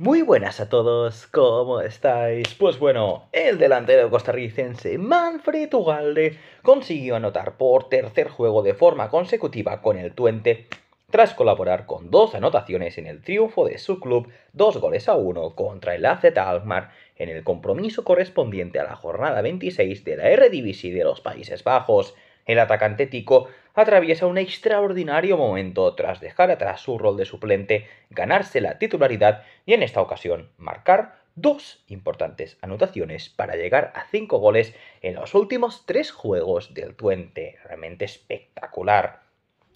Muy buenas a todos, ¿cómo estáis? Pues bueno, el delantero costarricense Manfred Ugalde consiguió anotar por tercer juego de forma consecutiva con el Tuente, tras colaborar con dos anotaciones en el triunfo de su club, dos goles a uno contra el AZ Alkmaar en el compromiso correspondiente a la jornada 26 de la R-Divisi de los Países Bajos. El atacante tico atraviesa un extraordinario momento tras dejar atrás su rol de suplente, ganarse la titularidad y en esta ocasión marcar dos importantes anotaciones para llegar a cinco goles en los últimos tres juegos del tuente. Realmente espectacular.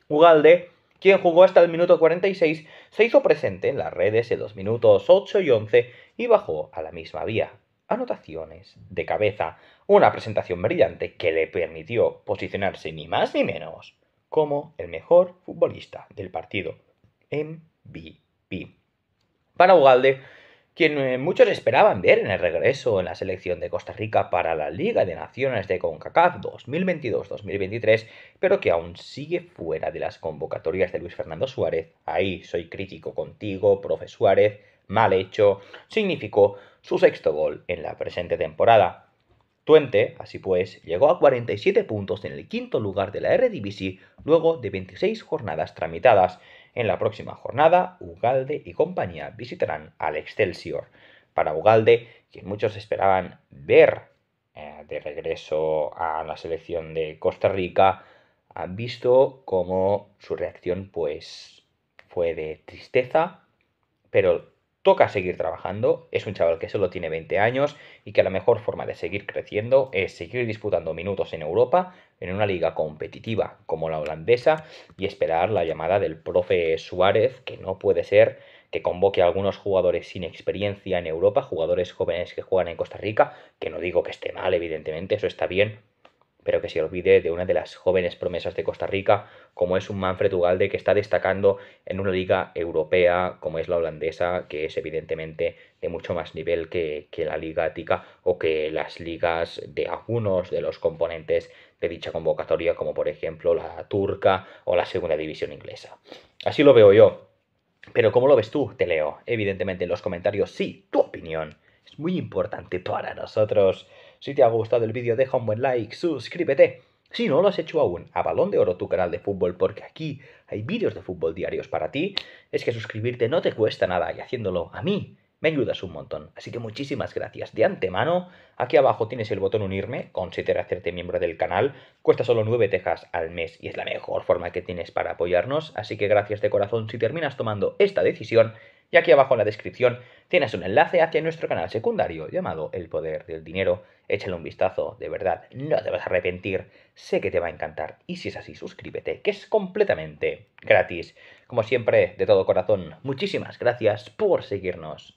Ugalde quien jugó hasta el minuto 46, se hizo presente en las redes en los minutos 8 y 11 y bajó a la misma vía anotaciones de cabeza, una presentación brillante que le permitió posicionarse ni más ni menos como el mejor futbolista del partido MVP. Para Ugalde, quien eh, muchos esperaban ver en el regreso en la selección de Costa Rica para la Liga de Naciones de CONCACAF 2022-2023, pero que aún sigue fuera de las convocatorias de Luis Fernando Suárez. Ahí soy crítico contigo, profe Suárez, mal hecho, significó su sexto gol en la presente temporada. Tuente, así pues, llegó a 47 puntos en el quinto lugar de la RDBC luego de 26 jornadas tramitadas en la próxima jornada, Ugalde y compañía visitarán al Excelsior. Para Ugalde, quien muchos esperaban ver eh, de regreso a la selección de Costa Rica, han visto cómo su reacción pues, fue de tristeza, pero toca seguir trabajando, es un chaval que solo tiene 20 años y que la mejor forma de seguir creciendo es seguir disputando minutos en Europa, en una liga competitiva como la holandesa y esperar la llamada del profe Suárez, que no puede ser que convoque a algunos jugadores sin experiencia en Europa, jugadores jóvenes que juegan en Costa Rica, que no digo que esté mal, evidentemente, eso está bien, pero que se olvide de una de las jóvenes promesas de Costa Rica, como es un Manfred Ugalde, que está destacando en una liga europea como es la holandesa, que es evidentemente de mucho más nivel que, la liga ática o que las ligas de algunos de los componentes de dicha convocatoria, como por ejemplo la turca o la segunda división inglesa. Así lo veo yo. Pero ¿cómo lo ves tú? Te leo, evidentemente, en los comentarios. Sí, tu opinión es muy importante para nosotros. Si te ha gustado el vídeo deja un buen like, suscríbete. Si no lo has hecho aún, a Balón de Oro tu canal de fútbol, porque aquí hay vídeos de fútbol diarios para ti, es que suscribirte no te cuesta nada y haciéndolo a mí me ayudas un montón. Así que muchísimas gracias de antemano. Aquí abajo tienes el botón unirme, considera hacerte miembro del canal. Cuesta solo 9 tejas al mes y es la mejor forma que tienes para apoyarnos. Así que gracias de corazón si terminas tomando esta decisión y aquí abajo en la descripción tienes un enlace hacia nuestro canal secundario llamado El Poder del Dinero. Échale un vistazo, de verdad, no te vas a arrepentir, sé que te va a encantar. Y si es así, suscríbete, que es completamente gratis. Como siempre, de todo corazón, muchísimas gracias por seguirnos.